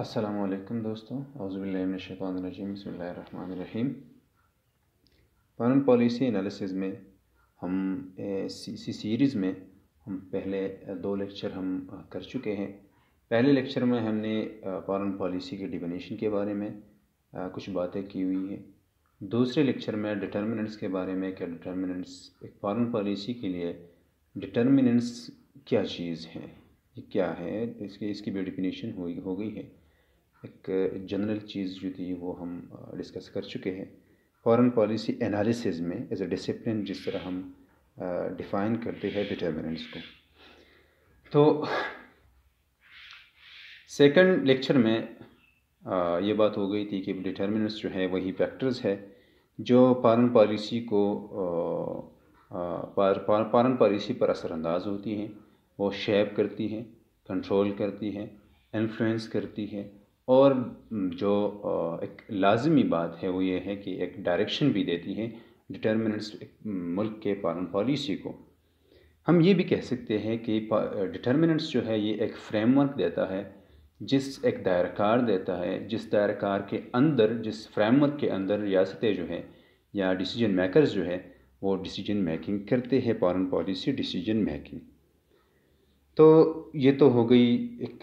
असलकम दोस्तों अवज़बिल्लिमिनशैतरजीम बसमीम फ़ॉरन पॉलिसी एनालिसिस में हम सी सीरीज़ में हम पहले दो लेक्चर हम कर चुके हैं पहले लेक्चर में हमने फ़ॉरन पॉलिसी के डिफिनीशन के बारे में कुछ बातें की हुई हैं दूसरे लेक्चर में डिटर्मिनेंट्स के बारे में क्या डिटर्मिनेंट्स एक फ़ॉरन पॉलिसी के लिए डिटर्मिनेंट्स क्या चीज़ हैं क्या है इसके इसकी भी डिफिनीशन हो गई है एक जनरल चीज़ जो थी वो हम डिस्कस कर चुके हैं फॉरेन पॉलिसी एनालिसिस में एज ए डिसिप्लिन जिस तरह हम डिफ़ाइन करते हैं डिटर्मिनेंट्स को तो सेकंड लेक्चर में आ, ये बात हो गई थी कि डिटर्मिनेंट्स जो है वही फैक्टर्स है जो फॉरन पॉलिसी को फॉरन पॉलिसी पर असरानंदाज होती हैं वो शेप करती हैं कंट्रोल करती हैं इन्फ्लुएंस करती है और जो एक लाजमी बात है वो ये है कि एक डायरेक्शन भी देती है डिटर्मिनेंट्स मुल्क के फॉरन पॉलिसी को हम ये भी कह सकते हैं कि डिटर्मिनेंट्स जो है ये एक फ्रेमवर्क देता है जिस एक दायरकार देता है जिस दायरकार के अंदर जिस फ्रेमवर्क के अंदर रियासतें जो हैं या डिसीजन मेकर्स जो है वो डिसीजन मेकिंग करते हैं फॉरन पॉलिसी डिसीजन मेकिंग तो ये तो हो गई एक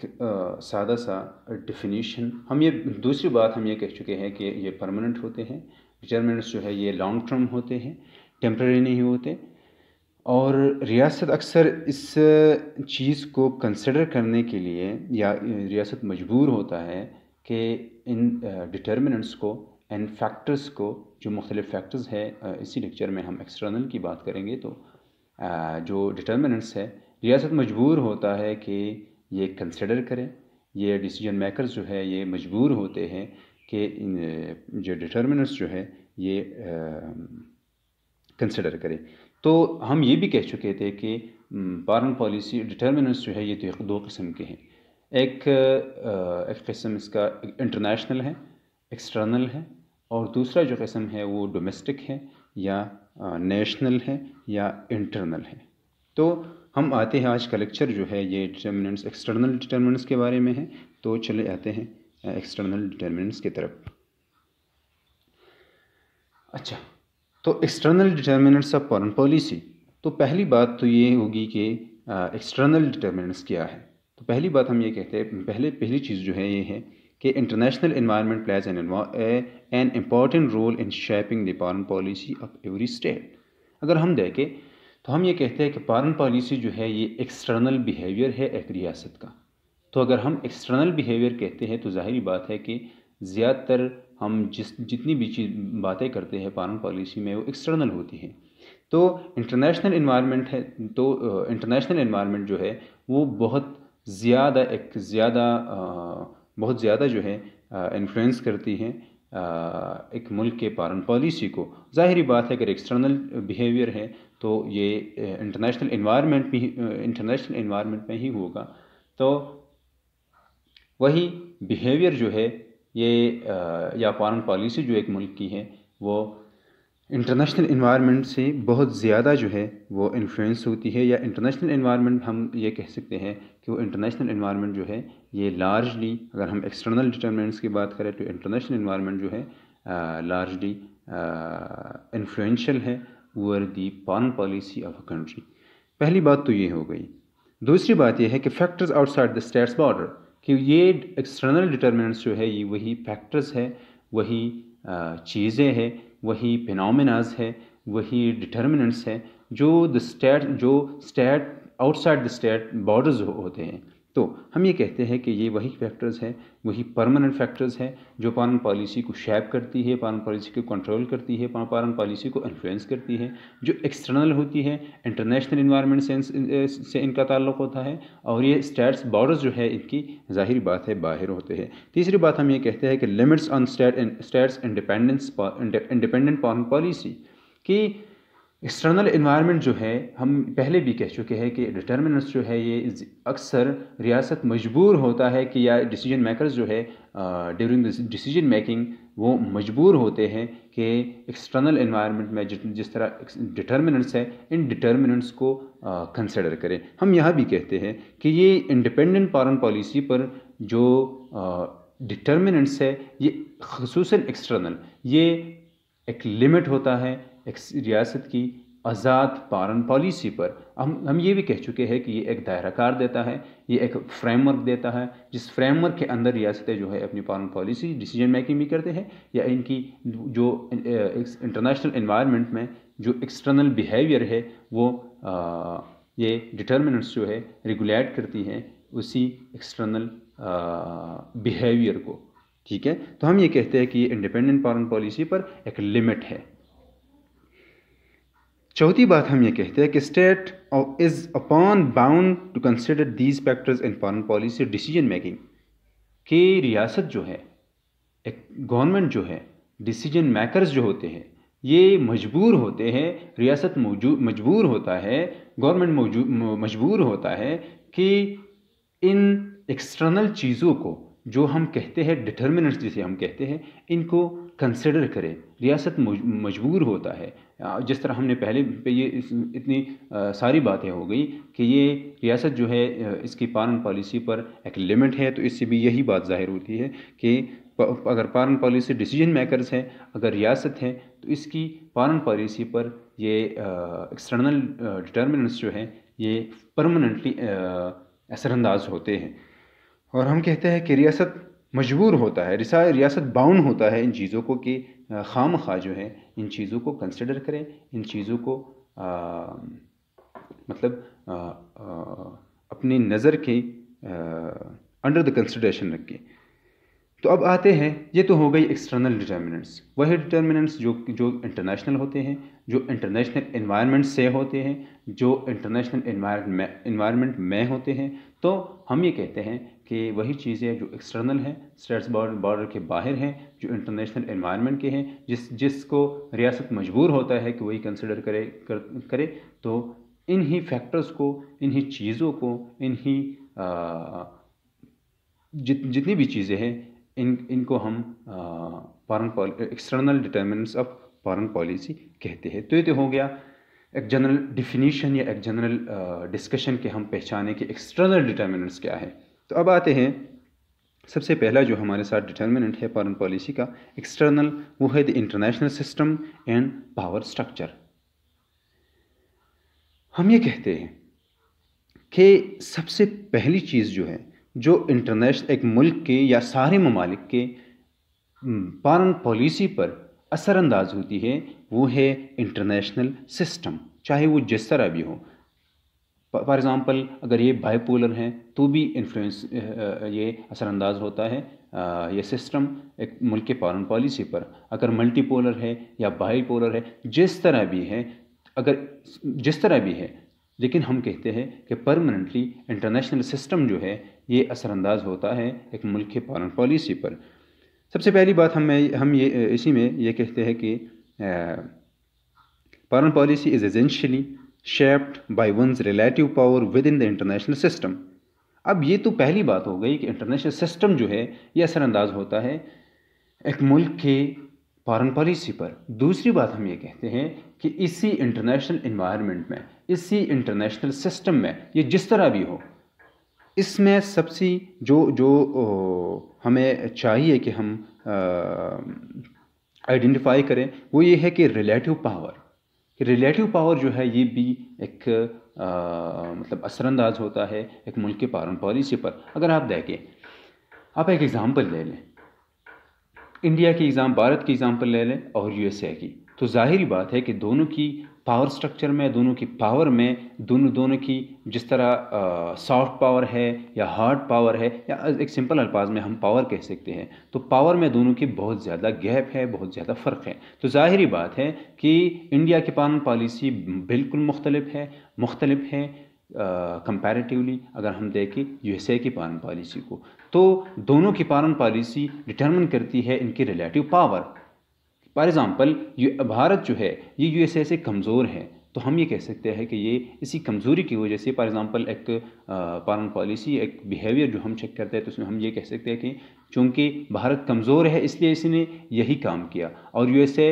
सादा सा डिफिनीशन हम ये दूसरी बात हम ये कह चुके हैं कि ये परमानेंट होते हैं मेजरमेंट्स जो है ये लॉन्ग टर्म होते हैं टेम्प्रेरी नहीं होते और रियासत अक्सर इस चीज़ को कंसिडर करने के लिए या रियासत मजबूर होता है कि इन डिटर्मिनेंट्स को एंड फैक्टर्स को जो मुख्तलिफ फैक्टर्स है इसी लेक्चर में हम एक्सटर्नल की बात करेंगे तो जो डिटर्मिनेंट्स है रियासत मजबूर होता है कि ये कंसिडर करें ये डिसीजन मेकर्स जो है ये मजबूर होते हैं कि जो डिटर्मिनेंट्स जो है ये कंसिडर करें तो हम ये भी कह चुके थे कि फॉरन पॉलिसी डिटर्मिनेंट्स जो है ये तो दो किस्म के हैं एक एक किस्म इसका इंटरनेशनल है एक्सटर्नल है और दूसरा जो किस्म है वो डोमेस्टिक है या नेशनल है या इंटरनल है तो हम आते हैं आज का लेक्चर जो है ये डिटर्मिनेंट्स एक्सटर्नल डिटर्मिनेंट्स के बारे में है तो चले आते हैं एक्सटर्नल डिटर्मिनेंट्स की तरफ अच्छा तो external determinants of foreign policy तो पहली बात तो ये होगी कि एक्सटर्नल डिटर्मिनेंट्स क्या है तो पहली बात हम ये कहते हैं पहले पहली चीज़ जो है ये है कि international environment plays an an important role in shaping the foreign policy of every state अगर हम देखें तो हम ये कहते हैं कि फॉरन पॉलिसी जो है ये एक्सटर्नल बिहेवियर है एक रियासत का तो अगर हम एक्सटर्नल बिहेवियर कहते हैं तो जाहिर बात है कि ज़्यादातर हम जिस जितनी भी चीज़ बातें करते हैं फॉरन पॉलिसी में वो एक्सटर्नल होती हैं तो इंटरनेशनल इन्वायरमेंट है तो इंटरनेशनल इन्वायरमेंट जो है वो बहुत ज़्यादा एक ज़्यादा बहुत ज़्यादा जो है इन्फ्लुएंस करती हैं एक मुल्क के फॉरन पॉलिसी को ज़ाहरी बात है अगर एक्सटर्नल बिहेवियर है तो ये इंटरनेशनल इन्वायरमेंट भी इंटरनेशनल इन्वायरमेंट में ही होगा तो वही बिहेवियर जो है ये या फॉरन पॉलिसी जो एक मुल्क की है वो इंटरनेशनल इन्वायरमेंट से बहुत ज़्यादा जो है वो इन्फ्लुएंस होती है या इंटरनेशनल इन्वायरमेंट हम ये कह सकते हैं कि वो इंटरनेशनल इन्वायरमेंट जो है ये लार्जली अगर हम एक्सटर्नल डिटर्मेंट्स की बात करें तो इंटरनेशनल इन्वायरमेंट जो है लार्जली इन्फ्लुएंशल है over the foreign policy of a country पहली बात तो ये हो गई दूसरी बात यह है कि factors outside the state's border कि ये एक्सटर्नल डिटर्मेंट्स जो है ये वही फैक्टर्स है वही चीज़ें हैं वही फिनमिनाज है वही डिटर्मिनेंट्स है जो द स्टेट जो state outside the state borders होते हैं तो हम ये कहते हैं कि ये वही फैक्टर्स हैं वही परमानेंट फैक्टर्स हैं जो पारन पॉलिसी को शेप करती है पारन पॉलिसी को कंट्रोल करती है पारन पॉलिसी को इन्फ्लुएंस करती है जो एक्सटर्नल होती है इंटरनेशनल इन्वायरमेंट सेंस से इनका ताल्लुक होता है और ये स्टेट्स बॉर्डर्स जो है इनकी जाहिर बात है बाहर होते हैं तीसरी बात हम ये कहते हैं कि limits on state state's independence independent foreign policy की एक्सटर्नल इन्वायरमेंट जो है हम पहले भी कह चुके हैं कि डिटर्मिनेंट्स जो है ये अक्सर रियासत मजबूर होता है कि या डिसीजन मेकर्स जो है ड्यूरिंग डिसीजन मेकिंग वो मजबूर होते हैं कि एक्सटर्नल इन्वायरमेंट में जिस, तरह डिटर्मिनेंट्स है इन डिटर्मिनेंट्स को कंसिडर करें हम यहाँ भी कहते हैं कि ये इंडिपेंडेंट फॉरन पॉलिसी पर जो डिटर्मिनेंट्स है ये खसूस एक्सटर्नल ये एक लिमिट होता है रियासत की आज़ाद पारन पॉलिसी पर हम हम ये भी कह चुके हैं कि ये एक दायराकार देता है ये एक फ्रेमवर्क देता है जिस फ्रेमवर्क के अंदर रियासतें जो है अपनी पारन पॉलिसी डिसीजन मेकिंग भी करते हैं या इनकी जो इंटरनेशनल इन्वायरमेंट में जो एक्सटर्नल बिहेवियर है वो आ, ये डिटर्मिनेंट्स जो है रेगुलेट करती हैं उसी एक्सटर्नल बिहेवियर को ठीक है तो हम ये कहते हैं कि ये इंडिपेंडेंट पारन पॉलिसी पर एक लिमिट है चौथी बात हम ये कहते हैं कि state is upon bound to consider these factors in foreign policy decision making कि रियासत जो है एक गवर्नमेंट जो है डिसीजन मेकर्स जो होते हैं ये मजबूर होते हैं रियासत मजबूर होता है गवर्नमेंट मजबूर होता है कि इन एक्सटर्नल चीज़ों को जो हम कहते हैं डिटर्मिनेंट्स जिसे हम कहते हैं इनको कंसिडर करें रियासत मजबूर होता है जिस तरह हमने पहले पे ये इतनी सारी बातें हो गई कि ये रियासत जो है इसकी पारन पॉलिसी पर एक लिमिट है तो इससे भी यही बात जाहिर होती है कि अगर पारन पॉलिसी डिसीजन मेकर्स हैं अगर रियासत है तो इसकी पारन पॉलिसी पर ये एक्सटर्नल डिटर्मिनेंट्स जो हैं ये परमानेंटली असरानंदाज होते हैं और हम कहते हैं कि रियासत मजबूर होता है रिसा रियासत बाउंड होता है इन चीज़ों को कि खाम खा जो है इन चीज़ों को कंसिडर करें इन चीज़ों को आ, मतलब आ, आ, अपनी नज़र के अंडर द कंसिडरेशन रखें तो अब आते हैं ये तो हो गई एक्सटर्नल डिटर्मिनेंट्स वही डिटर्मिनेंट्स जो जो इंटरनेशनल होते हैं जो इंटरनेशनल इन्वायरमेंट से होते हैं जो इंटरनेशनल इन्वायरमेंट में होते हैं तो हम ये कहते हैं कि वही चीज़ें जो एक्सटर्नल हैं स्टेट्स बॉर्डर के बाहर हैं जो इंटरनेशनल इन्वायरमेंट के हैं जिस जिसको रियासत मजबूर होता है कि वही कंसिडर करे कर, करे तो इन्हीं फैक्टर्स को इन्हीं चीज़ों को इन्हीं जित, जितनी भी चीज़ें हैं इन इनको हम foreign external determinants of foreign policy कहते हैं तो ये तो हो गया एक जनरल डिफिनीशन या एक जनरल डिस्कशन के हम पहचाने के एक्सटर्नल डिटर्मिनेंट्स क्या है तो अब आते हैं सबसे पहला जो हमारे साथ डिटर्मिनेंट है फॉरन पॉलिसी का एक्सटर्नल वो है the international system and power structure हम ये कहते हैं कि सबसे पहली चीज़ जो है जो इंटरनेशनल एक मुल्क के या सारे ममालिक के फॉरन हम्म, पॉलिसी पर असरअंदाज होती है वो है इंटरनेशनल सिस्टम चाहे वो जिस तरह भी हो फॉर एग्ज़ाम्पल अगर ये बाईपोलर हैं तो भी इन्फ्लुएंस ये असरानंदाज होता है ये सिस्टम एक मुल्क के फॉरन पॉलिसी पर अगर मल्टीपोलर है या बाईपोलर है जिस तरह भी है अगर जिस तरह भी है लेकिन हम कहते हैं कि परमानेंटली इंटरनेशनल सिस्टम जो है ये असरानंदाज होता है एक मुल्क के फॉरन पॉलिसी पर सबसे पहली बात हम हम ये इसी में ये कहते हैं कि foreign policy is essentially shaped by one's relative power within the international system अब ये तो पहली बात हो गई कि इंटरनेशनल सिस्टम जो है ये असरानंदाज होता है एक मुल्क के फॉरन पॉलिसी पर दूसरी बात हम ये कहते हैं कि इसी इंटरनेशनल इन्वायरमेंट में इसी इंटरनेशनल सिस्टम में ये जिस तरह भी हो इसमें सबसे जो जो हमें चाहिए कि हम आइडेंटिफाई करें वो ये है कि रिलेटिव पावर रिलेटिव पावर जो है ये भी एक आ, मतलब असरानंदाज होता है एक मुल्क के पारन पॉलिसी पर अगर आप देखें आप एक एग्ज़ाम्पल ले लें इंडिया की एग्ज़ाम भारत की एग्ज़ाम्पल ले लें और यूएसए की तो जाहिर बात है कि दोनों की पावर स्ट्रक्चर में दोनों की पावर में दोनों दोनों की जिस तरह सॉफ्ट पावर है या हार्ड पावर है या एक सिंपल अल्फाज में हम पावर कह सकते हैं तो पावर में दोनों की बहुत ज़्यादा गैप है बहुत ज़्यादा फ़र्क है तो ज़ाहरी बात है कि इंडिया की पान पॉलिसी बिल्कुल मुख्तलिफ है मुख्तलिफ है कंपैरेटिवली uh, अगर हम देखें यूएसए की पान पॉलिसी को तो दोनों की पारन पॉलिसी डिटर्मन करती है इनकी relative power for example Bharat जो है ये ए से कमज़ोर है तो हम ये कह सकते हैं कि ये इसी कमज़ोरी की वजह से फॉर एग्ज़ाम्पल एक फॉरन पॉलिसी एक बिहेवियर जो हम चेक करते हैं तो उसमें हम ये कह सकते हैं कि चूँकि भारत कमज़ोर है इसलिए इसने यही काम किया और ए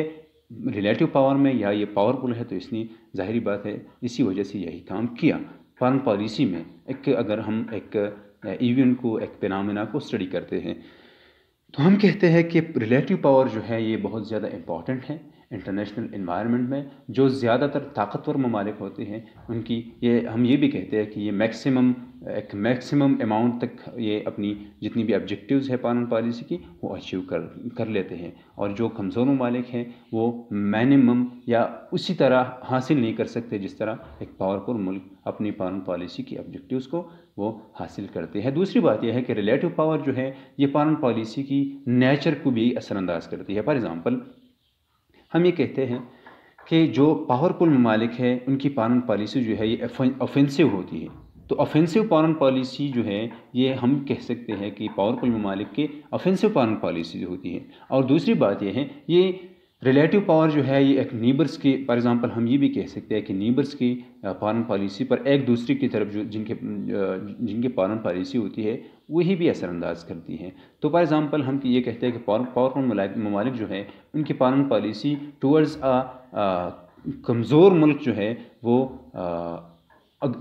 रिलेटिव पावर में या ये पावरफुल है तो इसने ज़ाहरी बात है इसी वजह से यही काम किया फॉरन पॉलिसी में एक अगर हम एक ईवेंट को एक पेनामिना को स्टडी करते हैं तो हम कहते हैं कि रिलेटिव पावर जो है ये बहुत ज़्यादा इम्पॉर्टेंट है इंटरनेशनल इन्वायरमेंट में जो ज़्यादातर ताकतवर ममालिक होते हैं उनकी ये हम ये भी कहते हैं कि ये मैक्सिमम एक मैक्सिमम अमाउंट तक ये अपनी जितनी भी ऑब्जेक्टिव्स है फ़ारन पॉलिसी की वो अचीव कर कर लेते हैं और जो कमज़ोर ममालिक हैं वो मिनिमम या उसी तरह हासिल नहीं कर सकते जिस तरह एक पावरफुल मुल्क अपनी फ़ारन पॉलिसी की ऑब्जेक्टिव्स को वो हासिल करते हैं दूसरी बात यह है कि रिलेटिव पावर जो है ये फ़ारन पॉलिसी की नेचर को भी असरानंदाज करती है फॉर एग्ज़ाम्पल हम ये कहते हैं कि जो पावरफुल ममालिक है उनकी फ़ारन पॉलिसी जो है ये ऑफेंसिव होती है तो ऑफेंसिव फॉरन पॉलिसी जो है ये हम कह सकते हैं कि पावरफुल ममालिक के ऑफेंसिव फॉरन पॉलिसी जो होती है और दूसरी बात यह है ये रिलेटिव पावर जो है ये एक नीबर्स के फॉर एग्ज़ाम्पल हम ये भी कह सकते हैं कि नीबर्स की फॉरन पॉलिसी पर एक दूसरे की तरफ जो जिनके जिनके फॉरन पॉलिसी होती है वही भी असरानंदाज करती है तो फॉर एग्ज़ाम्पल हम ये कहते हैं कि पावरफुल ममालिक जो है उनकी फॉरन पॉलिसी टूवर्ड्स अ कमज़ोर मुल्क जो है वो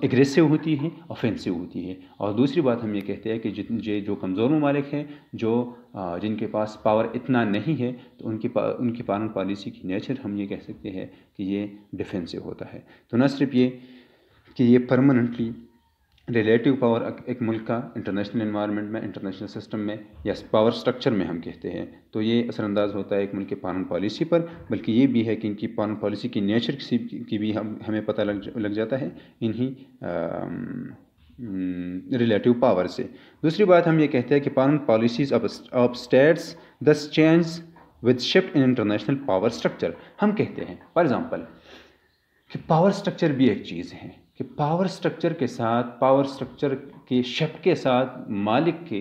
एग्रेसिव होती है ऑफेंसिव होती है और दूसरी बात हम ये कहते हैं कि जितने जो कमज़ोर ममालिक हैं जो जिनके पास पावर इतना नहीं है तो उनकी पा, उनकी फॉरन पॉलिसी की नेचर हम ये कह सकते हैं कि ये डिफेंसिव होता है तो न सिर्फ ये कि ये परमानेंटली रिलेटिव पावर एक मुल्क का इंटरनेशनल इन्वायरमेंट में इंटरनेशनल सिस्टम में या पावर स्ट्रक्चर में हम कहते हैं तो ये असरअंदाज होता है एक मुल्क की फॉरन पॉलिसी पर बल्कि ये भी है कि इनकी फॉरन पॉलिसी की नेचर किसी की भी हम हमें पता लग लग जाता है इन्हीं रिलेटिव पावर से दूसरी बात हम ये कहते हैं कि foreign policies of states thus change with shift in international power structure हम कहते हैं फॉर एग्ज़ाम्पल कि पावर स्ट्रक्चर भी एक चीज़ है कि पावर स्ट्रक्चर के साथ पावर स्ट्रक्चर के शेप के साथ मालिक के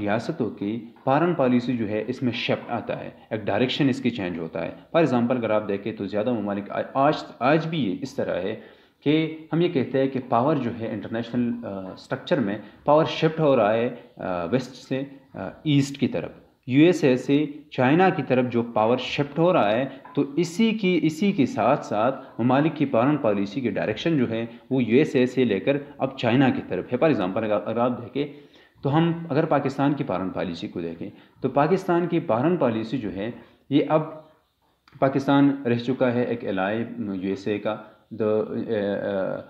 रियासतों की पारन पॉलिसी जो है इसमें शिफ्ट आता है एक डायरेक्शन इसकी चेंज होता है फॉर एग्ज़ाम्पल अगर आप देखें तो ज़्यादा ममालिक आज आज भी ये इस तरह है कि हम ये कहते हैं कि पावर जो है इंटरनेशनल स्ट्रक्चर में पावर शिफ्ट हो रहा है वेस्ट से ईस्ट की तरफ यूएसए से चाइना की तरफ जो पावर शिफ्ट हो रहा है तो इसी की इसी के साथ साथ ममालिक की फॉरन पॉलिसी की डायरेक्शन जो है वो यूएसए से लेकर अब चाइना की तरफ है फॉर एग्ज़ाम्पल अगर आप देखें तो हम अगर पाकिस्तान की फॉरन पॉलिसी को देखें तो पाकिस्तान की फॉरन पॉलिसी जो है ये अब पाकिस्तान रह चुका है एक एलाय यू का the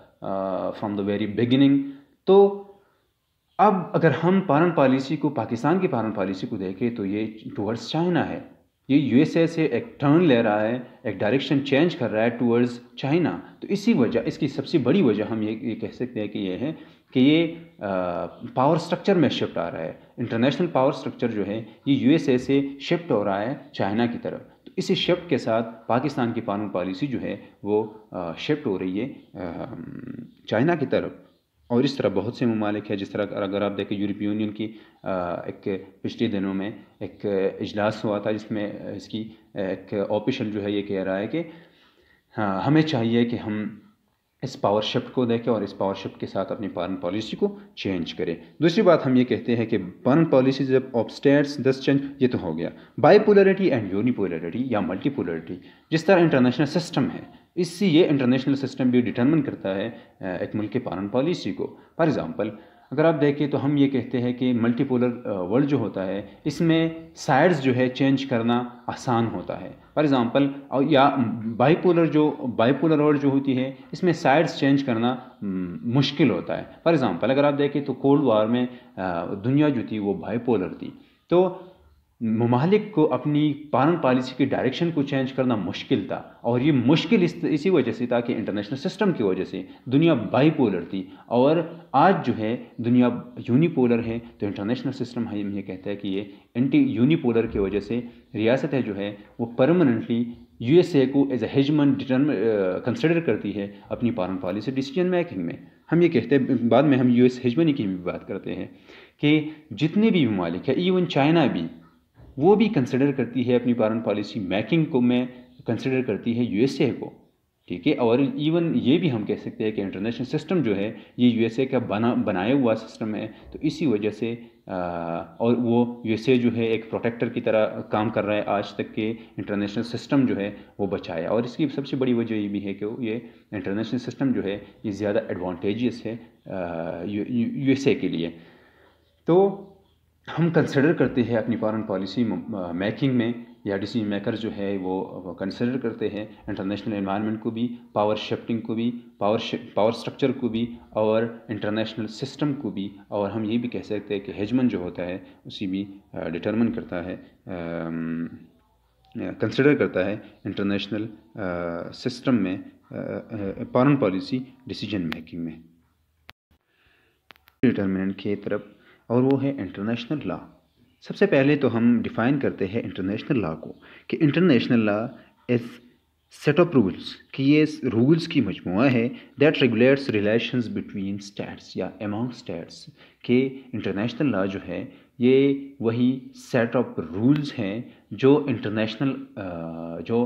from the very beginning तो अब अगर हम फॉरन पॉलिसी को पाकिस्तान की फॉरन पॉलिसी को देखें तो ये टूवर्ड्स चाइना है ये यूएसए से एक टर्न ले रहा है एक डायरेक्शन चेंज कर रहा है टूवर्ड्स चाइना तो इसी वजह इसकी सबसे बड़ी वजह हम ये, ये कह सकते हैं कि ये है कि ये पावर स्ट्रक्चर में शिफ्ट आ रहा है इंटरनेशनल पावर स्ट्रक्चर जो है ये यूएसए से शिफ्ट हो रहा है चाइना की तरफ तो इसी शिफ्ट के साथ पाकिस्तान की फॉरन पॉलिसी जो है वो शिफ्ट हो रही है चाइना की तरफ और इस तरह बहुत से ममालिक हैं जिस तरह अगर आप देखें यूरोपीय यूनियन की एक पिछले दिनों में एक इजलास हुआ था जिसमें इसकी एक ऑफिशल जो है ये कह रहा है कि हाँ हमें चाहिए कि हम इस पावर शिफ्ट को देखें और इस पावर शिफ्ट के साथ अपनी फॉरन पॉलिसी को चेंज करें दूसरी बात हम ये कहते हैं कि फॉरन जब ऑफ स्टेट्स दस चेंज ये तो हो गया बाईपोलरिटी एंड यूनिपोलरिटी या मल्टीपोलरिटी जिस तरह इंटरनेशनल सिस्टम है इससे ये इंटरनेशनल सिस्टम भी डिटरमिन करता है एक मुल्क के फॉरन पॉलिसी को फॉर एग्ज़ाम्पल अगर आप देखें तो हम ये कहते हैं कि मल्टीपोलर वर्ल्ड जो होता है इसमें साइड्स जो है चेंज करना आसान होता है फॉर एग्ज़ाम्पल या बाईपोलर जो बाईपोलर वर्ल्ड जो होती है इसमें साइड्स चेंज करना मुश्किल होता है फॉर एग्ज़ाम्पल अगर आप देखें तो कोल्ड वार में दुनिया जो थी वो बाईपोलर थी तो ममालिक को अपनी पारन पॉलिसी की डायरेक्शन को चेंज करना मुश्किल था और ये मुश्किल इस इसी वजह से था कि इंटरनेशनल सिस्टम की वजह से दुनिया बाईपोलर थी और आज जो है दुनिया यूनिपोलर है तो इंटरनेशनल सिस्टम हम ये कहता है कि ये एंटी यूनिपोलर की वजह से रियासत है जो है वो परमानेंटली यूएसए को एज ए हेजमन डिटर्म कंसिडर करती है अपनी फॉरन पॉलिसी डिसीजन मेकिंग में हम ये कहते हैं बाद में हम यूएस हेजमनी की भी बात करते हैं कि जितने भी ममालिक है इवन चाइना भी वो भी कंसिडर करती है अपनी फॉरन पॉलिसी मेकिंग को में कंसिडर करती है यूएसए को ठीक है और इवन ये भी हम कह सकते हैं कि इंटरनेशनल सिस्टम जो है ये यूएसए का बना बनाया हुआ सिस्टम है तो इसी वजह से आ, और वो यूएसए जो है एक प्रोटेक्टर की तरह काम कर रहा है आज तक के इंटरनेशनल सिस्टम जो है वो बचाया और इसकी सबसे बड़ी वजह ये भी है कि ये इंटरनेशनल सिस्टम जो है ये ज़्यादा एडवांटेजियस है यूएसए के लिए तो हम कंसिडर करते हैं अपनी फॉरन पॉलिसी मेकिंग में या डिसीजन मेकर जो है वो कंसिडर करते हैं इंटरनेशनल इन्वायरमेंट को भी पावर शिफ्टिंग को भी पावर पावर स्ट्रक्चर को भी और इंटरनेशनल सिस्टम को भी और हम ये भी कह सकते हैं कि हेजमन जो होता है उसी भी डिटर्मन करता है कंसिडर करता है इंटरनेशनल सिस्टम में फॉरन पॉलिसी डिसीजन मेकिंग में डिटर्मिनेंट की तरफ और वो है इंटरनेशनल लॉ सबसे पहले तो हम डिफ़ाइन करते हैं इंटरनेशनल लॉ को कि international law is set of rules कि ये रूल्स की मजमू है that regulates relations between states या एमॉन्ग स्टेट्स के इंटरनेशनल लॉ जो है ये वही सेट ऑफ रूल्स हैं जो इंटरनेशनल जो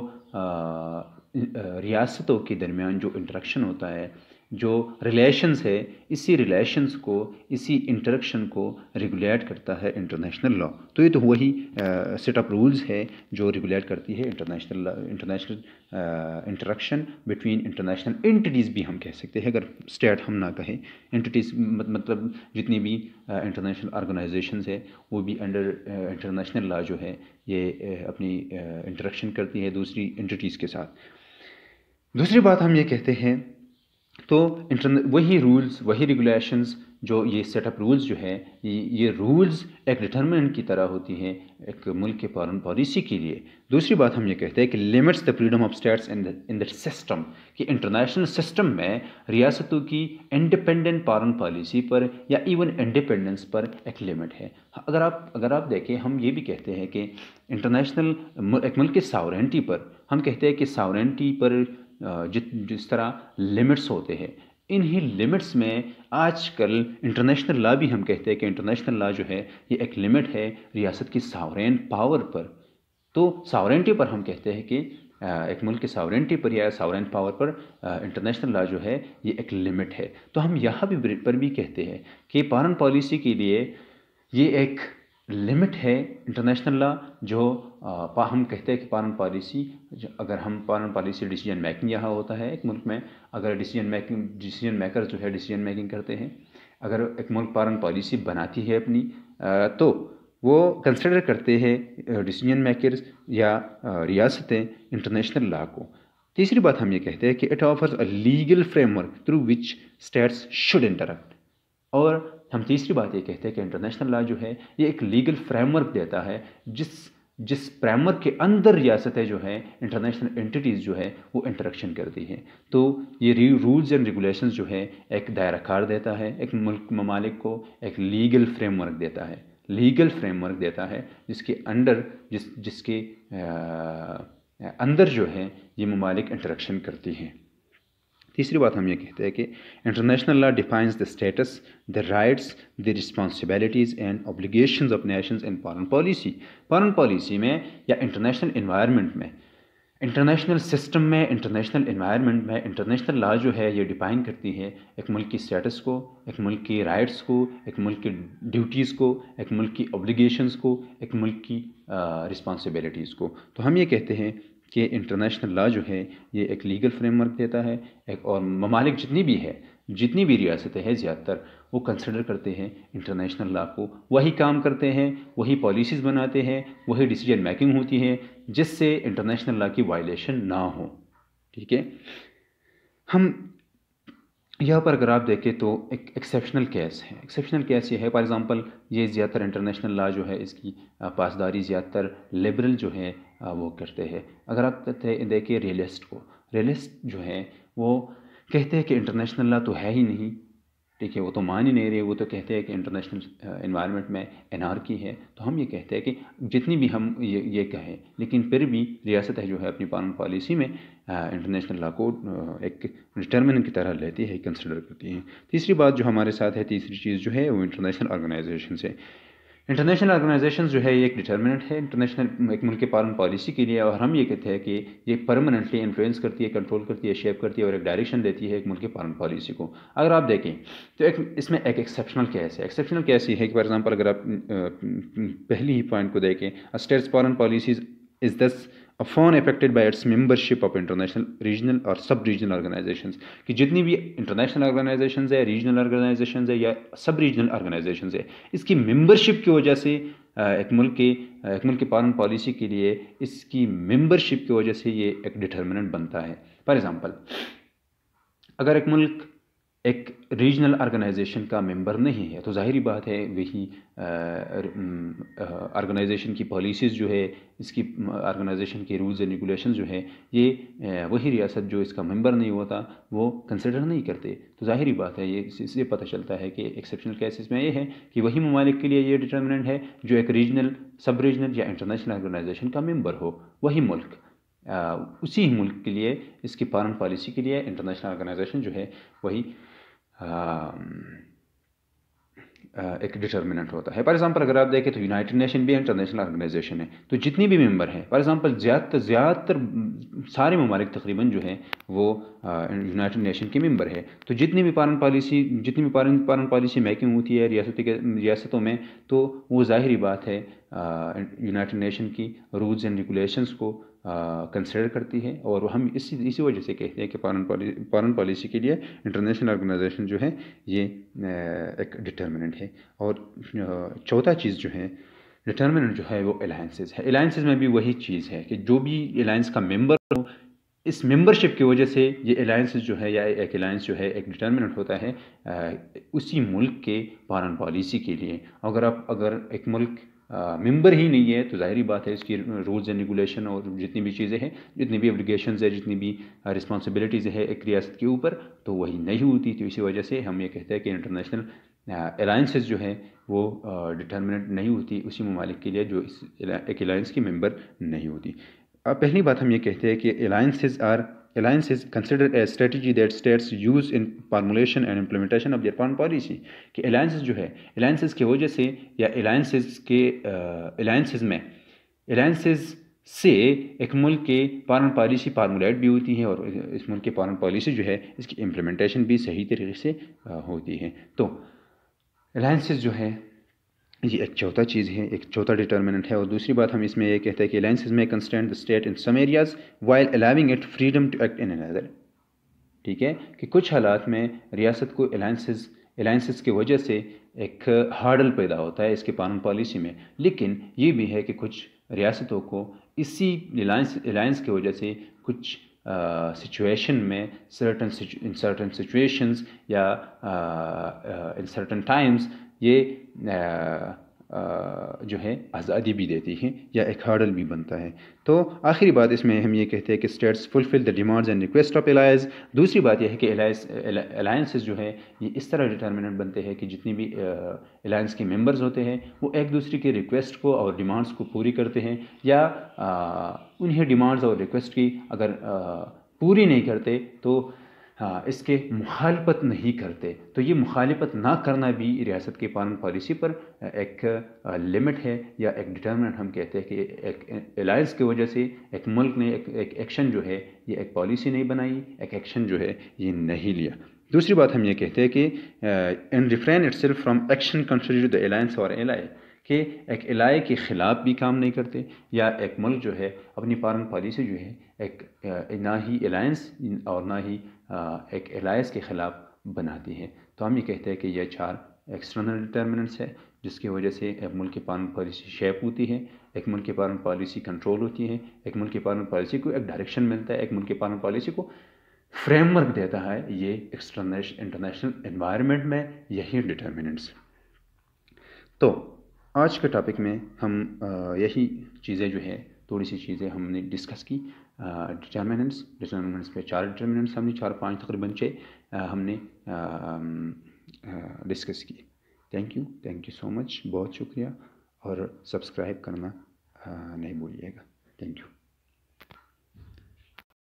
रियासतों के दरमियान जो इंटरेक्शन होता है जो रिलेशंस है इसी रिलेशंस को इसी इंटरेक्शन को रेगुलेट करता है इंटरनेशनल लॉ तो ये तो वही सेट ऑफ रूल्स है जो रेगुलेट करती है international international interaction between international entities भी हम कह सकते हैं अगर स्टेट हम ना कहें एंटिटीज़ मत, मतलब जितनी भी इंटरनेशनल ऑर्गेनाइजेशन है वो भी अंडर इंटरनेशनल लॉ जो है ये अपनी इंटरेक्शन करती है दूसरी इंटिटीज़ के साथ दूसरी बात हम ये कहते हैं तो वही रूल्स वही रेगुलेशंस जो ये सेटअप रूल्स जो है ये रूल्स एक डिटर्मिनेंट की तरह होती हैं एक मुल्क के फॉरन पॉलिसी के लिए दूसरी बात हम ये कहते हैं कि limits the freedom of states in in the system कि इंटरनेशनल सिस्टम में रियासतों की इंडिपेंडेंट फॉरन पॉलिसी पर या इवन इंडिपेंडेंस पर एक लिमिट है अगर आप अगर आप देखें हम ये भी कहते हैं कि इंटरनेशनल एक मुल्क की सावरेंटी पर हम कहते हैं कि सावरेंटी पर जित जिस तरह लिमिट्स होते हैं इन ही लिमिट्स में आजकल इंटरनेशनल लॉ भी हम कहते हैं कि इंटरनेशनल लॉ जो है ये एक लिमिट है रियासत की सावरेन पावर पर तो सावरेंटी पर हम कहते हैं कि एक मुल्क की सावरेंटी पर या सावरेन पावर पर इंटरनेशनल लॉ जो है ये एक लिमिट है तो हम यहाँ भी पर भी कहते हैं कि फॉरन पॉलिसी के लिए ये एक लिमिट है इंटरनेशनल लॉ जो पा हम कहते हैं कि पारन पॉलिसी अगर हम पारन पॉलिसी डिसीजन मेकिंग यहाँ होता है एक मुल्क में अगर डिसीजन मेकिंग डिसीजन मेकर जो है डिसीजन मेकिंग करते हैं अगर एक मुल्क पारन पॉलिसी बनाती है अपनी तो वो कंसिडर करते हैं डिसीजन मेकर्स या रियासतें इंटरनेशनल लॉ को तीसरी बात हम ये कहते हैं कि it offers a legal framework through which states should interact और हम तीसरी बात ये कहते हैं कि इंटरनेशनल लॉ जो है ये एक लीगल फ्रेमवर्क देता है जिस जिस फ्रेमवर्क के अंदर रियासतें जो हैं इंटरनेशनल एंटिटीज़ जो है वो इंटरेक्शन करती हैं तो ये रूल्स एंड रेगुलेशंस जो है एक दायरा कार देता है एक मुल्क ममालिक को एक लीगल फ्रेमवर्क देता है लीगल फ्रेमवर्क देता है जिसके अंडर जिस जिसके आ, अंदर जो है ये ममालिक इंटरेक्शन करती हैं तीसरी बात हम ये कहते हैं कि international law defines the status the rights the responsibilities and obligations of nations in foreign policy foreign policy में या इंटरनेशनल इन्वायरमेंट में इंटरनेशनल सिस्टम में इंटरनेशनल इन्वायरमेंट में इंटरनेशनल लॉ जो है ये डिफाइन करती है एक मुल्क की स्टेटस को एक मुल्क की राइट्स को एक मुल्क की ड्यूटीज़ को एक मुल्क की ऑब्लिगेशंस को एक मुल्क की रिस्पॉन्सिबिलिटीज़ को तो हम ये कहते हैं कि इंटरनेशनल लॉ जो है ये एक लीगल फ्रेमवर्क देता है एक और ममालिक जितनी भी है जितनी भी रियासतें हैं ज़्यादातर वो कंसिडर करते हैं इंटरनेशनल लॉ को वही काम करते हैं वही पॉलिसीज़ बनाते हैं वही डिसीजन मेकिंग होती है जिससे इंटरनेशनल लॉ की वायलेशन ना हो ठीक है हम यहाँ पर अगर आप देखें तो एक एक्सेप्शनल केस है एक्सेप्शनल केस ये है फॉर एग्जांपल ये ज़्यादातर इंटरनेशनल लॉ जो है इसकी पासदारी ज़्यादातर लिबरल जो है वो करते हैं अगर आप कहते हैं देखिए रियलिस्ट को रियलिस्ट जो है वो कहते हैं कि इंटरनेशनल लॉ तो है ही नहीं ठीक है वो तो मान ही नहीं रहे वो तो कहते हैं कि इंटरनेशनल इन्वायरमेंट uh, में एन है तो हम ये कहते हैं कि जितनी भी हम ये ये कहें लेकिन फिर भी रियासत है जो है अपनी फॉरन पॉलिसी में इंटरनेशनल लॉ को एक डिटर्मिनेंट की तरह लेती है कंसिडर करती है तीसरी बात जो हमारे साथ है तीसरी चीज़ जो है वो इंटरनेशनल ऑर्गेनाइजेशन से इंटरनेशनल ऑर्गेनाइजेशन जो है ये एक डिटर्मिनेंट है इंटरनेशनल एक मुल्क के पारन पॉलिसी के लिए और हम ये कहते हैं कि ये परमानेंटली इन्फ्लुएंस करती है कंट्रोल करती है शेप करती है और एक डायरेक्शन देती है एक मुल्क के पारन पॉलिसी को अगर आप देखें तो एक इसमें एक एक्सेप्शनल केस है एक्सेप्शनल केस ये है कि फॉर एग्जाम्पल अगर आप पहली ही पॉइंट को देखें states foreign policies is thus upon affected by its membership of international regional और सब रीजनल ऑर्गेनाइजेशन कि जितनी भी इंटरनेशनल ऑर्गेनाइजेशन है रीजनल ऑर्गेनाइजेशन है या सब रीजनल ऑर्गेनाइजेशन है इसकी मेंबरशिप की वजह से एक मुल्क के एक मुल्क की फॉरन पॉलिसी के लिए इसकी मेंबरशिप की वजह से ये एक डिटर्मिनेंट बनता है फॉर एग्ज़ाम्पल अगर एक मुल्क एक रीजनल ऑर्गेनाइजेशन का मेंबर नहीं है तो जाहिर बात है वही ऑर्गेनाइजेशन की पॉलिसीज़ जो है इसकी ऑर्गेनाइजेशन के रूल्स एंड रेगुलेशन जो है ये वही रियासत जो इसका मेंबर नहीं होता वो कंसिडर नहीं करते तो जाहिर बात है ये इससे पता चलता है कि एक्सेप्शनल केसेस में ये है कि वही ममालिक के लिए ये डिटर्मिनेंट है जो एक रीजनल सब रीजनल या इंटरनेशनल ऑर्गेनाइजेशन का मेम्बर हो वही मुल्क आ, उसी मुल्क के लिए इसकी फॉरन पॉलिसी के लिए इंटरनेशनल ऑर्गेनाइजेशन जो है वही एक डिटर्मिनेंट होता है फॉर एग्जांपल अगर आप देखें तो यूनाइटेड नेशन भी इंटरनेशनल ऑर्गेनाइजेशन है तो जितनी भी मेंबर हैं फॉर एग्जांपल ज़्यादातर ज़्यादातर सारे ममालिक तकरीबन जो है वो यूनाइटेड नेशन के मेंबर है तो जितनी भी पारन पॉलिसी जितनी भी पारन पारन पॉलिसी मेकिंग होती है रियासत के रियासतों में तो वो ज़ाहरी बात है यूनाइटेड नेशन की रूल्स एंड रेगुलेशन को कंसिडर करती है और हम इसी इसी वजह से कहते हैं कि फॉरन पॉलिसी फॉरन पॉलिसी के लिए इंटरनेशनल ऑर्गेनाइजेशन जो है ये एक डिटर्मिनेंट है और चौथा चीज़ जो है डिटर्मिनेंट जो है वो अलायंसेज है अलायंसेज में भी वही चीज़ है कि जो भी अलायंस का मेम्बर हो इस मेंबरशिप की वजह से ये अलायंस जो है या एक अलायंस जो है एक डिटर्मिनेंट होता है उसी मुल्क के फॉरन पॉलिसी के लिए अगर आप अगर एक मुल्क मेंबर ही नहीं है तो ज़ाहरी बात है इसकी रूल्स एंड रेगुलेशन और जितनी भी चीज़ें हैं जितनी भी एप्लीकेशन है जितनी भी रिस्पॉन्सिबिलिटीज़ है एक रियासत के ऊपर तो वही नहीं होती तो इसी वजह से हम ये कहते हैं कि इंटरनेशनल अलाइंसेस जो हैं वो डिटर्मिनेट नहीं होती उसी ममालिक के लिए जो इस एक अलाइंस की मेम्बर नहीं होती अब पहली बात हम ये कहते हैं कि alliances are Alliance is considered a strategy that states use in formulation and implementation of their foreign policy कि alliances जो है alliances की वजह से या alliances के uh, alliances में alliances से एक मुल्क के फॉरन पॉलिसी फार्मूलेट भी होती है और इस मुल्क की फॉरन पॉलिसी जो है इसकी इम्प्लीमेंटेशन भी सही तरीके से होती है तो अलाइंसेस जो है ये एक चौथा चीज़ है एक चौथा डिटर्मिनेंट है और दूसरी बात हम इसमें ये कहते हैं कि अलाइंसिस में constant the state in some areas while allowing it freedom to act in another ठीक है कि कुछ हालात में रियासत को अलाइंसिस अलाइंसिस की वजह से एक हार्डल पैदा होता है इसके कानून पॉलिसी में लेकिन ये भी है कि कुछ रियासतों को इसी अलाइंस अलाइंस की वजह से कुछ सिचुएशन में सर्टन इन सर्टन सिचुएशंस या इन सर्टन टाइम्स ये जो है आज़ादी भी देती है या एक हर्डल भी बनता है तो आखिरी बात इसमें हम ये कहते हैं कि states fulfil the demands and request of allies दूसरी बात यह है कि अलायंस जो है ये इस तरह डिटर्मिनेंट बनते हैं कि जितनी भी अलायंस के मेंबर्स होते हैं वो एक दूसरे के रिक्वेस्ट को और डिमांड्स को पूरी करते हैं या आ, उन्हें डिमांड्स और रिक्वेस्ट की अगर आ, पूरी नहीं करते तो हाँ, इसके मुखालपत नहीं करते तो ये मुखालपत ना करना भी रियासत की क़ानून पॉलिसी पर एक लिमिट है या एक डिटर्मिनेंट हम कहते हैं कि एक अलायंस की वजह से एक मुल्क ने एक एक एक्शन जो है ये एक पॉलिसी नहीं बनाई एक एक्शन जो है ये नहीं लिया दूसरी बात हम ये कहते हैं कि इन refrain itself from action consider the alliance और एलाय कि एक इलाए के ख़िलाफ़ भी काम नहीं करते या एक मुल्क जो है अपनी फॉरन पॉलिसी जो है एक ना ही अलायंस और ना ही एक एलायस के ख़िलाफ़ बनाती है तो हम ये कहते हैं कि यह चार एक्सटर्नल डिटर्मिनेंट्स है जिसकी वजह से एक मुल्क की पान पॉलिसी शेप होती है एक मुल्क की पान पॉलिसी कंट्रोल होती है एक मुल्क की पान पॉलिसी को एक डायरेक्शन मिलता है एक मुल्क की पान पॉलिसी को फ्रेमवर्क देता है ये एक्सटर्नल इंटरनेशनल इन्वायरमेंट में यही डिटर्मिनेंट्स तो आज के टॉपिक में हम यही चीज़ें जो है थोड़ी सी चीज़ें हमने डिस्कस की डिटर्मिनेंट्स डिटर्मिनेंट्स पे चार डिटर्मिनेंट्स हमने चार पाँच तकरीबन छः हमने डिस्कस किए thank you thank you so much बहुत शुक्रिया और सब्सक्राइब करना नहीं भूलिएगा थैंक यू